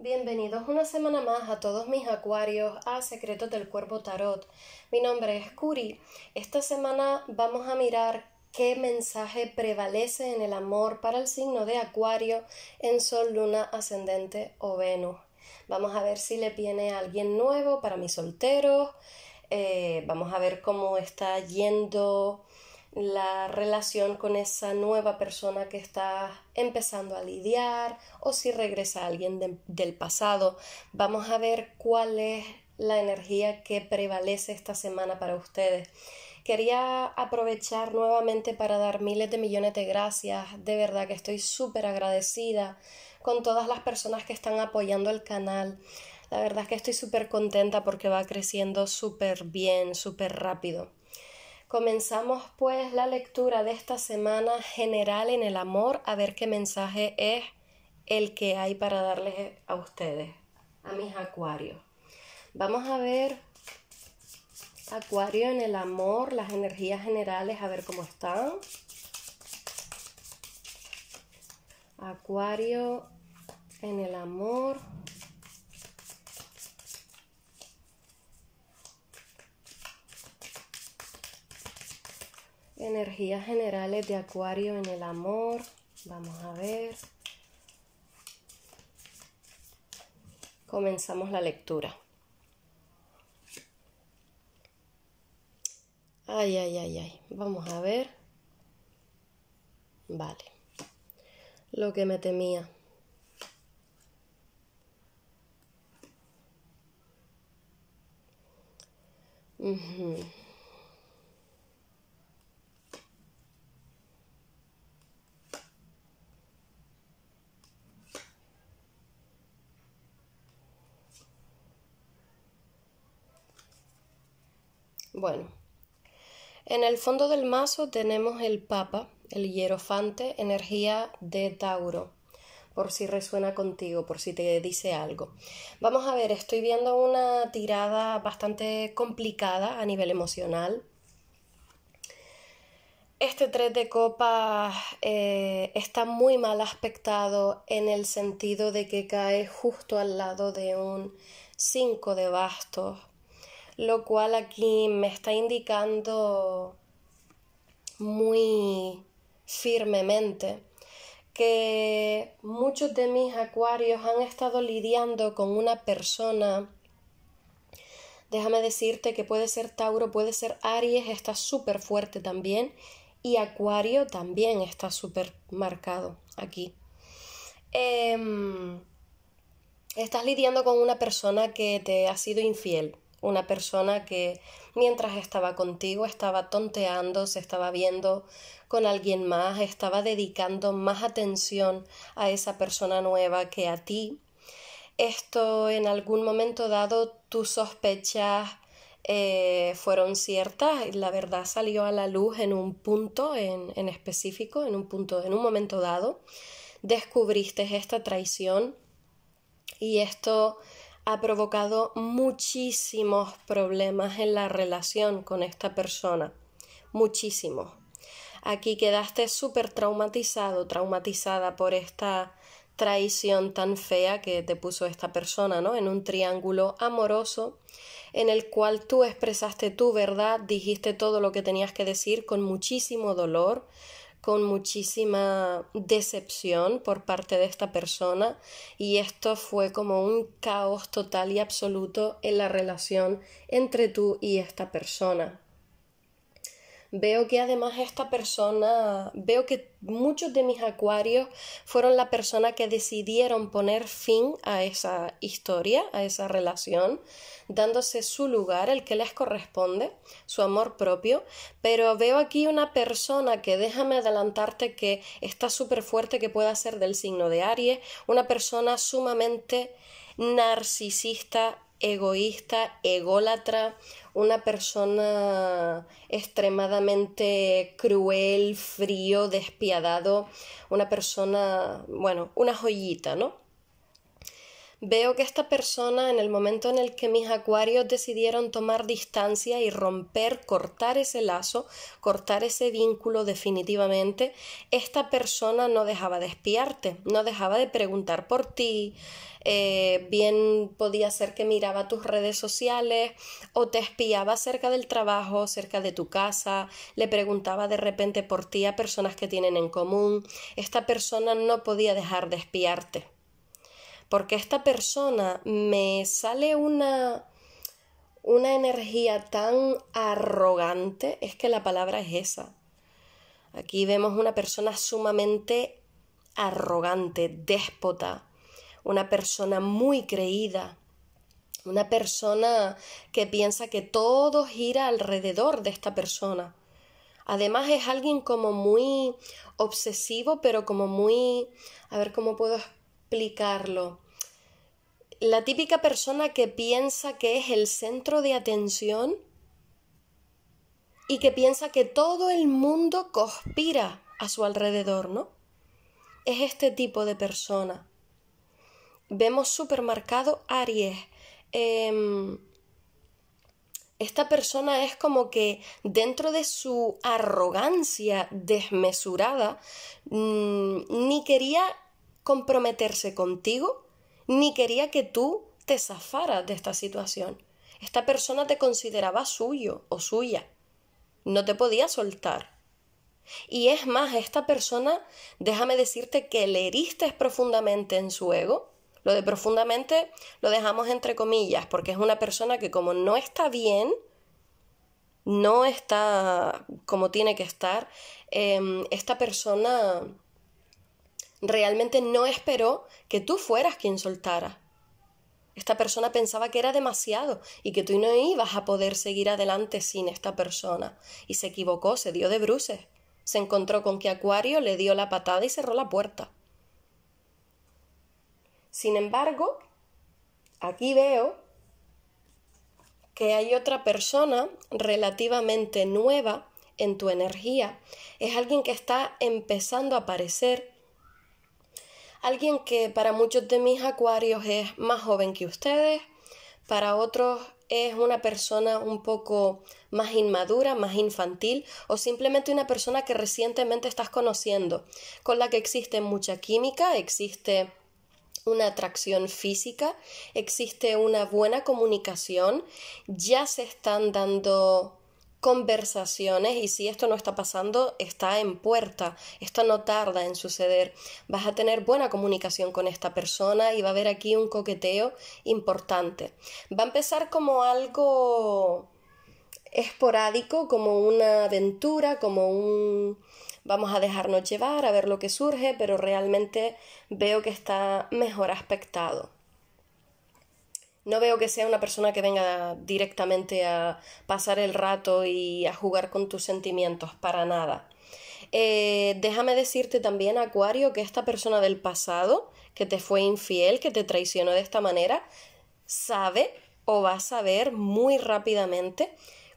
Bienvenidos una semana más a todos mis acuarios a Secretos del Cuerpo Tarot. Mi nombre es Curi. Esta semana vamos a mirar qué mensaje prevalece en el amor para el signo de Acuario en Sol, Luna, Ascendente o Venus. Vamos a ver si le viene alguien nuevo para mis solteros. Eh, vamos a ver cómo está yendo la relación con esa nueva persona que está empezando a lidiar o si regresa alguien del pasado. Vamos a ver cuál es la energía que prevalece esta semana para ustedes. Quería aprovechar nuevamente para dar miles de millones de gracias. De verdad que estoy súper agradecida con todas las personas que están apoyando el canal. La verdad es que estoy súper contenta porque va creciendo súper bien, súper rápido. Comenzamos pues la lectura de esta semana general en el amor a ver qué mensaje es el que hay para darles a ustedes, a mis acuarios. Vamos a ver acuario en el amor, las energías generales, a ver cómo están. Acuario en el amor. Energías generales de Acuario en el amor. Vamos a ver. Comenzamos la lectura. Ay, ay, ay, ay. Vamos a ver. Vale. Lo que me temía. Bueno, en el fondo del mazo tenemos el Papa, el hierofante, energía de Tauro, por si resuena contigo, por si te dice algo. Vamos a ver, estoy viendo una tirada bastante complicada a nivel emocional. Este 3 de copas eh, está muy mal aspectado en el sentido de que cae justo al lado de un 5 de bastos lo cual aquí me está indicando muy firmemente que muchos de mis acuarios han estado lidiando con una persona. Déjame decirte que puede ser Tauro, puede ser Aries, está súper fuerte también. Y Acuario también está súper marcado aquí. Em, estás lidiando con una persona que te ha sido infiel una persona que mientras estaba contigo estaba tonteando, se estaba viendo con alguien más, estaba dedicando más atención a esa persona nueva que a ti. Esto en algún momento dado tus sospechas eh, fueron ciertas, la verdad salió a la luz en un punto en, en específico, en un punto, en un momento dado, descubriste esta traición y esto ha provocado muchísimos problemas en la relación con esta persona. Muchísimos. Aquí quedaste súper traumatizado, traumatizada por esta traición tan fea que te puso esta persona, ¿no? En un triángulo amoroso en el cual tú expresaste tu verdad, dijiste todo lo que tenías que decir con muchísimo dolor, con muchísima decepción por parte de esta persona y esto fue como un caos total y absoluto en la relación entre tú y esta persona. Veo que además esta persona, veo que muchos de mis acuarios fueron la persona que decidieron poner fin a esa historia, a esa relación, dándose su lugar, el que les corresponde, su amor propio, pero veo aquí una persona que déjame adelantarte que está súper fuerte, que pueda ser del signo de Aries, una persona sumamente narcisista egoísta, ególatra, una persona extremadamente cruel, frío, despiadado, una persona, bueno, una joyita, ¿no? Veo que esta persona, en el momento en el que mis acuarios decidieron tomar distancia y romper, cortar ese lazo, cortar ese vínculo definitivamente, esta persona no dejaba de espiarte, no dejaba de preguntar por ti, eh, bien podía ser que miraba tus redes sociales o te espiaba cerca del trabajo, cerca de tu casa, le preguntaba de repente por ti a personas que tienen en común. Esta persona no podía dejar de espiarte porque esta persona me sale una una energía tan arrogante, es que la palabra es esa. Aquí vemos una persona sumamente arrogante, déspota, una persona muy creída, una persona que piensa que todo gira alrededor de esta persona. Además es alguien como muy obsesivo, pero como muy, a ver cómo puedo explicarlo? La típica persona que piensa que es el centro de atención y que piensa que todo el mundo conspira a su alrededor, ¿no? Es este tipo de persona. Vemos supermercado Aries. Em, esta persona es como que dentro de su arrogancia desmesurada, mm, ni quería comprometerse contigo ni quería que tú te zafaras de esta situación. Esta persona te consideraba suyo o suya. No te podía soltar. Y es más, esta persona, déjame decirte que le heriste profundamente en su ego. Lo de profundamente lo dejamos entre comillas, porque es una persona que como no está bien, no está como tiene que estar, em, esta persona Realmente no esperó que tú fueras quien soltara. Esta persona pensaba que era demasiado y que tú no ibas a poder seguir adelante sin esta persona. Y se equivocó, se dio de bruces. Se encontró con que Acuario le dio la patada y cerró la puerta. Sin embargo, aquí veo que hay otra persona relativamente nueva en tu energía. Es alguien que está empezando a aparecer alguien que para muchos de mis acuarios es más joven que ustedes, para otros es una persona un poco más inmadura, más infantil o simplemente una persona que recientemente estás conociendo, con la que existe mucha química, existe una atracción física, existe una buena comunicación, ya se están dando conversaciones y si esto no está pasando, está en puerta, esto no tarda en suceder. Vas a tener buena comunicación con esta persona y va a haber aquí un coqueteo importante. Va a empezar como algo esporádico, como una aventura, como un vamos a dejarnos llevar, a ver lo que surge, pero realmente veo que está mejor aspectado. No veo que sea una persona que venga directamente a pasar el rato y a jugar con tus sentimientos, para nada. Eh, déjame decirte también, Acuario, que esta persona del pasado, que te fue infiel, que te traicionó de esta manera, sabe o va a saber muy rápidamente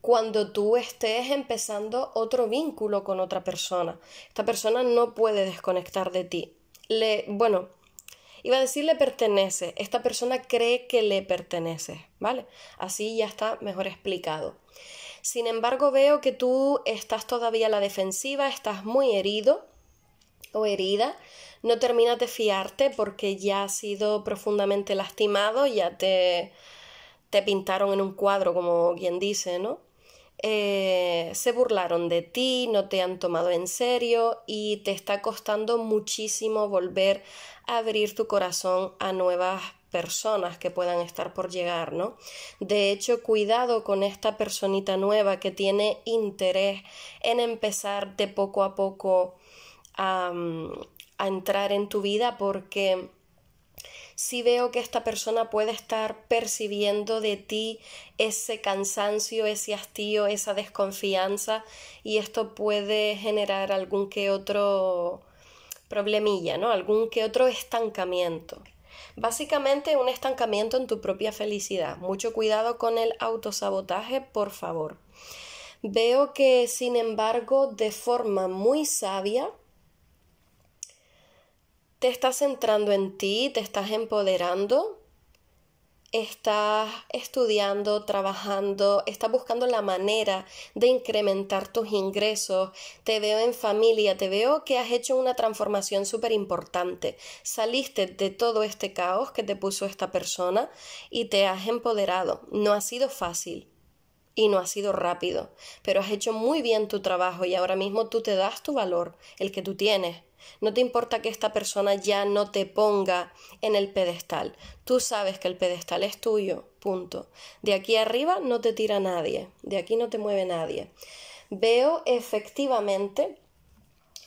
cuando tú estés empezando otro vínculo con otra persona. Esta persona no puede desconectar de ti. Le, bueno, Iba a decir le pertenece. Esta persona cree que le pertenece, ¿vale? Así ya está mejor explicado. Sin embargo, veo que tú estás todavía a la defensiva, estás muy herido o herida. No terminas de fiarte porque ya has sido profundamente lastimado, ya te, te pintaron en un cuadro, como quien dice, ¿no? Eh, se burlaron de ti, no te han tomado en serio y te está costando muchísimo volver a abrir tu corazón a nuevas personas que puedan estar por llegar, ¿no? De hecho, cuidado con esta personita nueva que tiene interés en empezar de poco a poco a, mm, a entrar en tu vida porque si veo que esta persona puede estar percibiendo de ti ese cansancio, ese hastío, esa desconfianza y esto puede generar algún que otro problemilla, ¿no? Algún que otro estancamiento. Básicamente un estancamiento en tu propia felicidad. Mucho cuidado con el autosabotaje, por favor. Veo que, sin embargo, de forma muy sabia, te estás centrando en ti, te estás empoderando, estás estudiando, trabajando, estás buscando la manera de incrementar tus ingresos, te veo en familia, te veo que has hecho una transformación súper importante, saliste de todo este caos que te puso esta persona y te has empoderado. No ha sido fácil, y no ha sido rápido, pero has hecho muy bien tu trabajo y ahora mismo tú te das tu valor, el que tú tienes. No te importa que esta persona ya no te ponga en el pedestal. Tú sabes que el pedestal es tuyo, punto. De aquí arriba no te tira nadie, de aquí no te mueve nadie. Veo efectivamente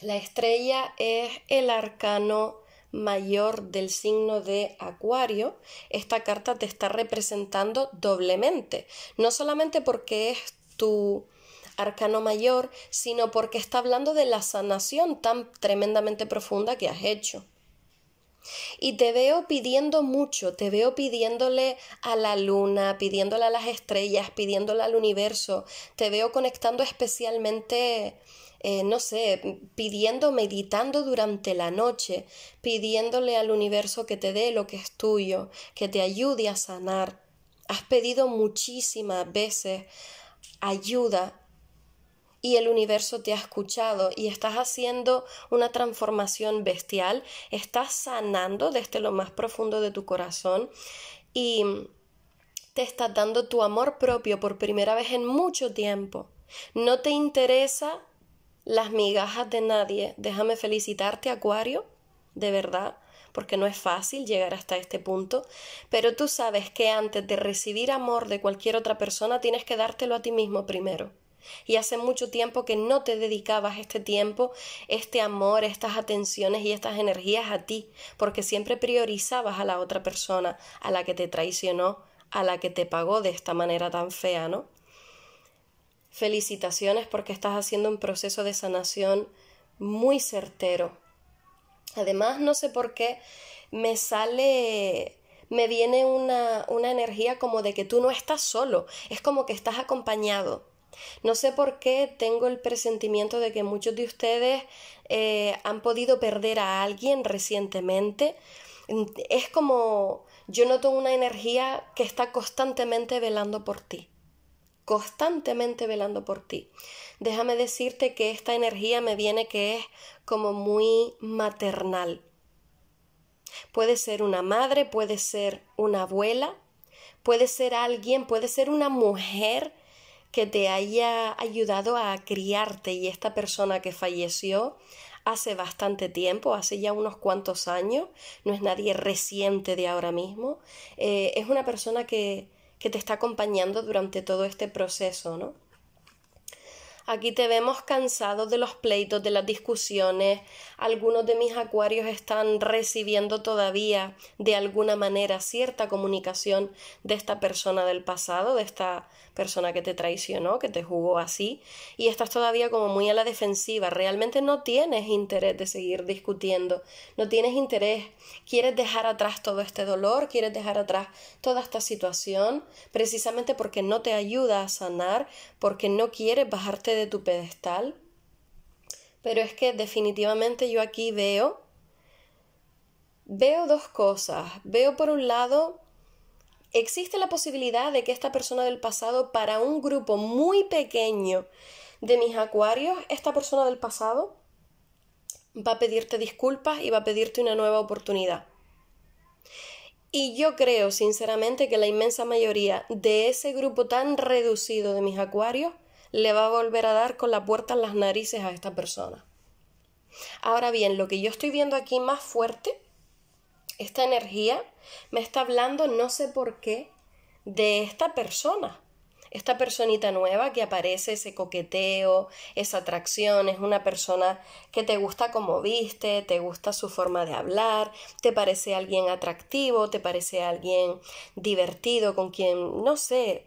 la estrella es el arcano mayor del signo de Acuario, esta carta te está representando doblemente, no solamente porque es tu arcano mayor, sino porque está hablando de la sanación tan tremendamente profunda que has hecho. Y te veo pidiendo mucho, te veo pidiéndole a la luna, pidiéndole a las estrellas, pidiéndole al universo, te veo conectando especialmente eh, no sé, pidiendo, meditando durante la noche, pidiéndole al universo que te dé lo que es tuyo, que te ayude a sanar. Has pedido muchísimas veces ayuda y el universo te ha escuchado y estás haciendo una transformación bestial, estás sanando desde lo más profundo de tu corazón y te estás dando tu amor propio por primera vez en mucho tiempo. No te interesa las migajas de nadie. Déjame felicitarte, Acuario, de verdad, porque no es fácil llegar hasta este punto, pero tú sabes que antes de recibir amor de cualquier otra persona tienes que dártelo a ti mismo primero. Y hace mucho tiempo que no te dedicabas este tiempo, este amor, estas atenciones y estas energías a ti, porque siempre priorizabas a la otra persona, a la que te traicionó, a la que te pagó de esta manera tan fea, ¿no? Felicitaciones porque estás haciendo un proceso de sanación muy certero. Además, no sé por qué me sale, me viene una, energía como de que tú no estás solo, es como que estás acompañado. No sé por qué tengo el presentimiento de que muchos de ustedes eh, han podido perder a alguien recientemente. Es como yo noto una energía que está constantemente velando por ti constantemente velando por ti. Déjame decirte que esta energía me viene que es como muy maternal. Puede ser una madre, puede ser una abuela, puede ser alguien, puede ser una mujer que te haya ayudado a criarte y esta persona que falleció hace bastante tiempo, hace ya unos cuantos años, no es nadie reciente de ahora mismo, eh, es una persona que, que te está acompañando durante todo este proceso, ¿no? Aquí te vemos cansado de los pleitos, de las discusiones. Algunos de mis acuarios están recibiendo todavía de alguna manera cierta comunicación de esta persona del pasado, de esta persona que te traicionó, que te jugó así, y estás todavía como muy a la defensiva. Realmente no tienes interés de seguir discutiendo, no tienes interés. Quieres dejar atrás todo este dolor, quieres dejar atrás toda esta situación, precisamente porque no te ayuda a sanar, porque no quieres bajarte de de tu pedestal, pero es que definitivamente yo aquí veo, veo dos cosas. Veo por un lado, existe la posibilidad de que esta persona del pasado, para un grupo muy pequeño de mis acuarios, esta persona del pasado va a pedirte disculpas y va a pedirte una nueva oportunidad. Y yo creo sinceramente que la inmensa mayoría de ese grupo tan reducido de mis acuarios le va a volver a dar con la puerta en las narices a esta persona. Ahora bien, lo que yo estoy viendo aquí más fuerte, esta energía, me está hablando, no sé por qué, de esta persona. Esta personita nueva que aparece, ese coqueteo, esa atracción, es una persona que te gusta como viste, te gusta su forma de hablar, te parece alguien atractivo, te parece alguien divertido, con quien, no sé,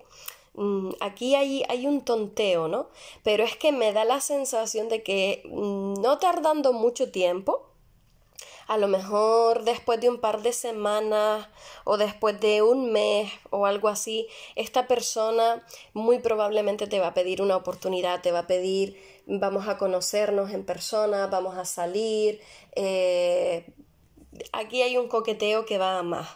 Mm, aquí hay, hay, un tonteo, ¿no? Pero es que me da la sensación de que mm, no tardando mucho tiempo, a lo mejor después de un par de semanas o después de un mes o algo así, esta persona muy probablemente te va a pedir una oportunidad, te va a pedir vamos a conocernos en persona, vamos a salir. Eh, aquí hay un coqueteo que va a más.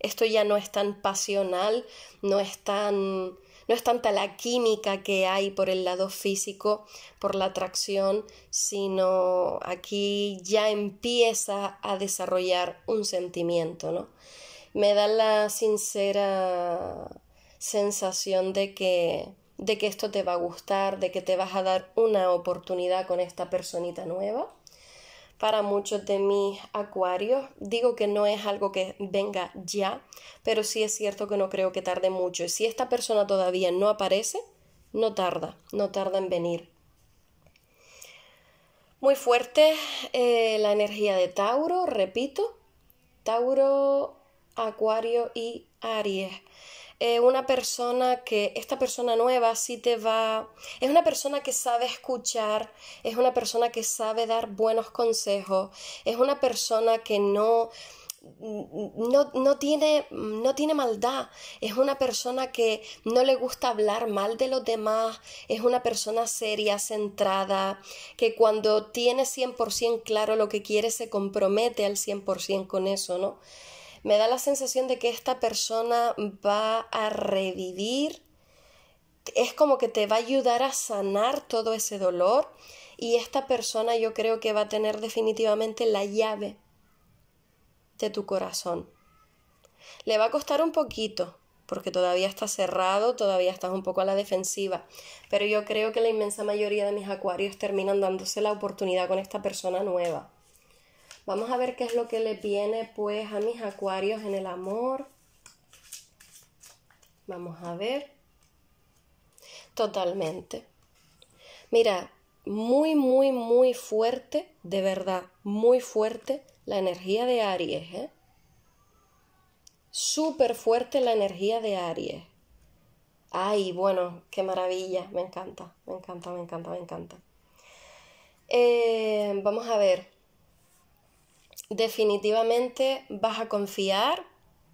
Esto ya no es tan pasional, no es tan no es tanta la química que hay por el lado físico, por la atracción, sino aquí ya empieza a desarrollar un sentimiento, ¿no? Me da la sincera sensación de que de que esto te va a gustar, de que te vas a dar una oportunidad con esta personita nueva para muchos de mis acuarios. Digo que no es algo que venga ya, pero sí es cierto que no creo que tarde mucho. Y si esta persona todavía no aparece, no tarda, no tarda en venir. Muy fuerte eh, la energía de Tauro, repito, Tauro, Acuario y Aries. Eh, una persona que, esta persona nueva sí te va, es una persona que sabe escuchar, es una persona que sabe dar buenos consejos, es una persona que no... No, no, tiene, no tiene maldad, es una persona que no le gusta hablar mal de los demás, es una persona seria, centrada, que cuando tiene 100% claro lo que quiere se compromete al 100% con eso, ¿no? me da la sensación de que esta persona va a revivir, es como que te va a ayudar a sanar todo ese dolor y esta persona yo creo que va a tener definitivamente la llave de tu corazón. Le va a costar un poquito, porque todavía está cerrado, todavía estás un poco a la defensiva. Pero yo creo que la inmensa mayoría de mis acuarios terminan dándose la oportunidad con esta persona nueva. Vamos a ver qué es lo que le viene pues a mis acuarios en el amor. Vamos a ver. Totalmente. Mira, muy, muy, muy fuerte, de verdad, muy fuerte la energía de Aries. ¿eh? Súper fuerte la energía de Aries. Ay, bueno, qué maravilla, me encanta, me encanta, me encanta, me encanta. Eh, vamos a ver, definitivamente vas a confiar,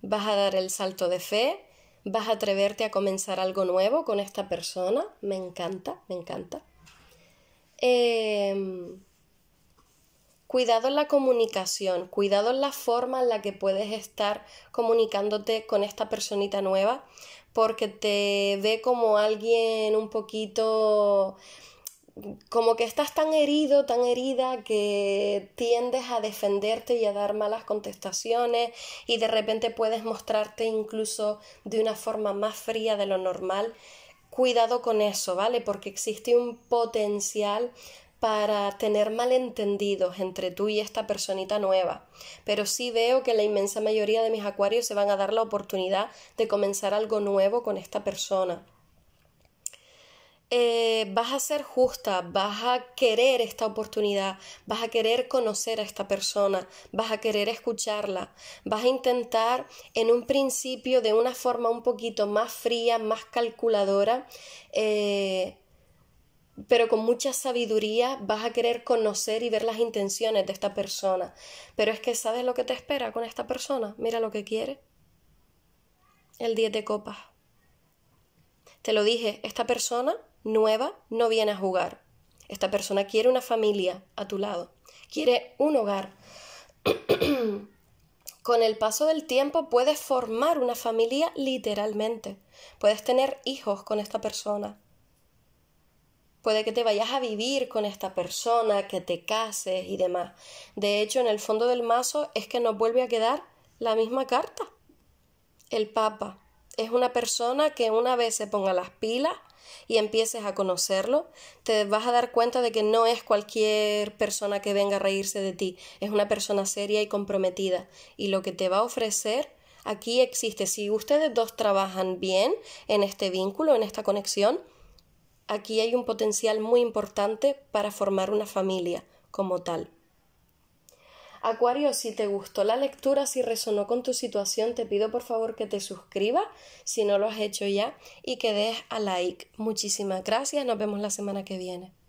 vas a dar el salto de fe, vas a atreverte a comenzar algo nuevo con esta persona. Me encanta, me encanta. Em, cuidado en la comunicación, cuidado en la forma en la que puedes estar comunicándote con esta personita nueva, porque te ve como alguien un poquito como que estás tan herido, tan herida, que tiendes a defenderte y a dar malas contestaciones y de repente puedes mostrarte incluso de una forma más fría de lo normal. Cuidado con eso, ¿vale? Porque existe un potencial para tener malentendidos entre tú y esta personita nueva. Pero sí veo que la inmensa mayoría de mis acuarios se van a dar la oportunidad de comenzar algo nuevo con esta persona. Eh, vas a ser justa, vas a querer esta oportunidad, vas a querer conocer a esta persona, vas a querer escucharla, vas a intentar en un principio de una forma un poquito más fría, más calculadora, eh, pero con mucha sabiduría vas a querer conocer y ver las intenciones de esta persona. Pero es que sabes lo que te espera con esta persona, mira lo que quiere. El 10 de copas. Te lo dije, esta persona nueva no viene a jugar. Esta persona quiere una familia a tu lado, quiere un hogar. Con el paso del tiempo puedes formar una familia literalmente. Puedes tener hijos con esta persona. Puede que te vayas a vivir con esta persona, que te cases y demás. De hecho, en el fondo del mazo es que nos vuelve a quedar la misma carta. El Papa. Es una persona que una vez se ponga las pilas y empieces a conocerlo, te vas a dar cuenta de que no es cualquier persona que venga a reírse de ti, es una persona seria y comprometida. Y lo que te va a ofrecer aquí existe. Si ustedes dos trabajan bien en este vínculo, en esta conexión, aquí hay un potencial muy importante para formar una familia como tal. Acuario, si te gustó la lectura, si resonó con tu situación, te pido por favor que te suscribas si no lo has hecho ya y que des a like. Muchísimas gracias, nos vemos la semana que viene.